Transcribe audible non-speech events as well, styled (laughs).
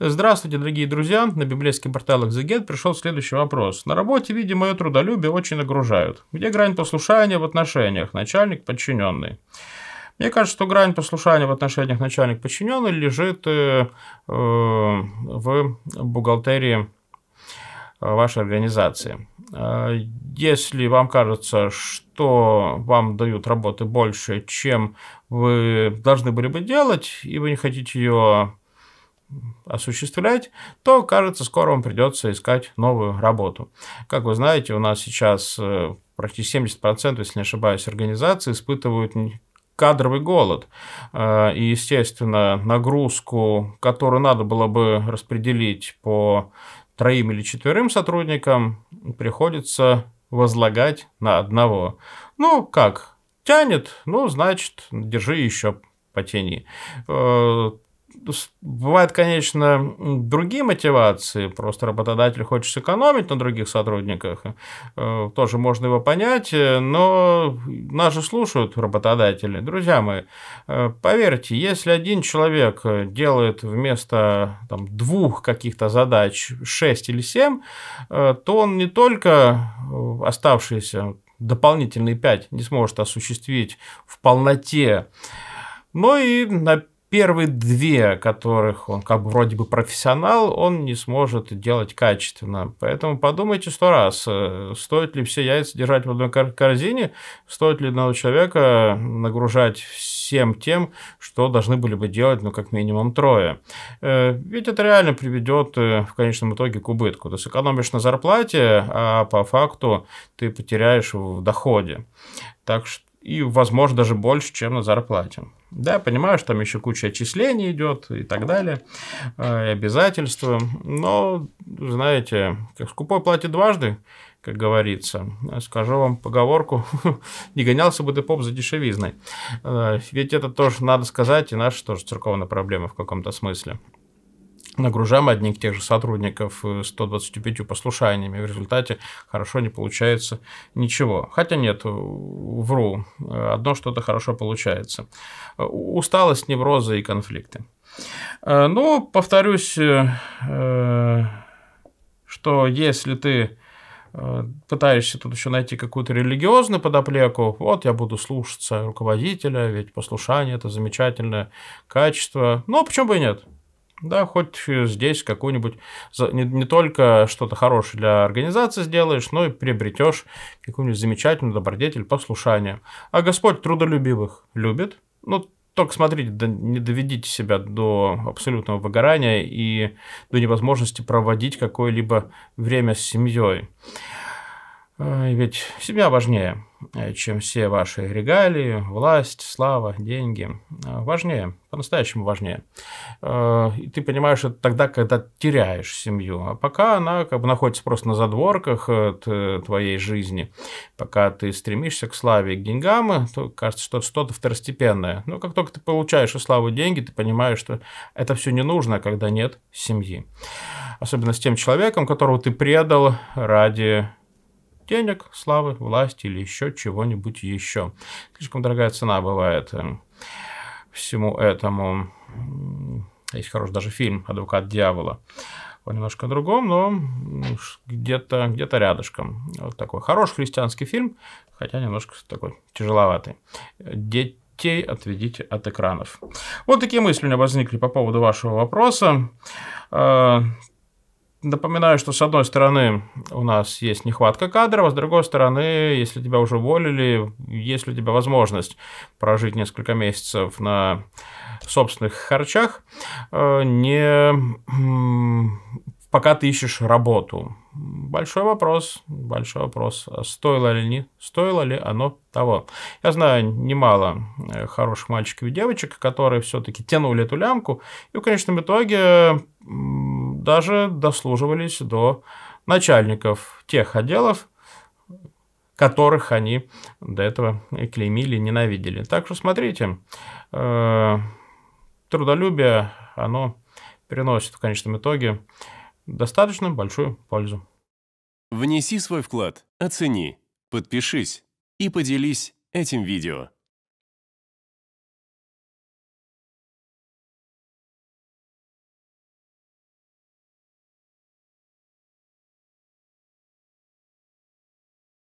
Здравствуйте, дорогие друзья! На библейский портал Exeget пришел следующий вопрос. На работе, видимо, мое трудолюбие очень нагружают. Где грань послушания в отношениях начальник-подчиненный? Мне кажется, что грань послушания в отношениях начальник-подчиненный лежит э, э, в бухгалтерии э, вашей организации. Э, если вам кажется, что вам дают работы больше, чем вы должны были бы делать, и вы не хотите ее осуществлять, то, кажется, скоро вам придется искать новую работу. Как вы знаете, у нас сейчас э, практически 70%, если не ошибаюсь, организаций испытывают кадровый голод. Э, и, естественно, нагрузку, которую надо было бы распределить по троим или четверым сотрудникам, приходится возлагать на одного. Ну, как? Тянет, ну, значит, держи еще потяни. Э, Бывают, конечно, другие мотивации. Просто работодатель хочет сэкономить на других сотрудниках. Э, тоже можно его понять, э, но нас же слушают работодатели. Друзья мои, э, поверьте, если один человек делает вместо там, двух каких-то задач 6 или 7, то он не только оставшиеся дополнительные 5 не сможет осуществить в полноте, но и на первые две, которых он как бы вроде бы профессионал, он не сможет делать качественно. Поэтому подумайте сто раз, э, стоит ли все яйца держать в одной корзине, стоит ли одного человека нагружать всем тем, что должны были бы делать, ну, как минимум, трое. Э, ведь это реально приведет э, в конечном итоге к убытку. Ты сэкономишь на зарплате, а по факту ты потеряешь в доходе. Так что и, возможно, даже больше, чем на зарплате. Да, понимаю, что там еще куча отчислений идет и так далее, э, и обязательства, но, знаете, как скупой платит дважды, как говорится. Скажу вам поговорку, (laughs) не гонялся бы ты поп за дешевизной. Э, ведь это тоже надо сказать, и наша тоже церковная проблема в каком-то смысле нагружаем одних тех же сотрудников 125 э, послушаниями. В результате хорошо не получается ничего. Хотя нет, э, вру. Э, одно что-то хорошо получается. Усталость, неврозы и конфликты. Но, ну, повторюсь, что если ты пытаешься тут еще найти какую-то религиозную подоплеку, вот я буду слушаться руководителя, ведь послушание – это замечательное качество. Ну почему бы и нет? Да, хоть здесь какую-нибудь, не, не только что-то хорошее для организации сделаешь, но и приобретешь какую-нибудь замечательную добродетель послушания. А Господь трудолюбивых любит. Ну, только смотрите, да не доведите себя до абсолютного выгорания и до невозможности проводить какое-либо время с семьей. А, ведь семья важнее, э, чем все ваши регалии, власть, слава, деньги. А, важнее, по-настоящему важнее. А, и ты понимаешь это тогда, когда теряешь семью. А пока она как бы находится просто на задворках э, твоей жизни, пока ты стремишься к славе и к деньгам, э, то кажется, что что-то второстепенное. Но как только ты получаешь и славу, деньги, ты понимаешь, что это все не нужно, когда нет семьи. Особенно с тем человеком, которого ты предал ради денег, славы, власти или еще чего-нибудь еще. Слишком дорогая цена бывает эм, всему этому. Есть хороший даже фильм «Адвокат дьявола». Он немножко другом, но где-то где рядышком. Вот такой хороший христианский фильм, хотя немножко такой тяжеловатый. Детей отведите от экранов. Вот такие мысли у меня возникли по поводу вашего вопроса. Э, Напоминаю, что с одной стороны у нас есть нехватка кадров, а с другой стороны, если тебя уже уволили, есть ли у тебя возможность прожить несколько месяцев на собственных харчах, э, не пока ты ищешь работу. Большой вопрос, большой вопрос, а стоило ли не, стоило ли оно того. Я знаю немало э, хороших мальчиков и девочек, которые все-таки тянули эту лямку, и в конечном итоге даже дослуживались до начальников тех отделов, которых они до этого клеймили, ненавидели. Так что смотрите, э, трудолюбие, оно приносит в конечном итоге достаточно большую пользу. Внеси свой вклад, оцени, подпишись и поделись этим видео.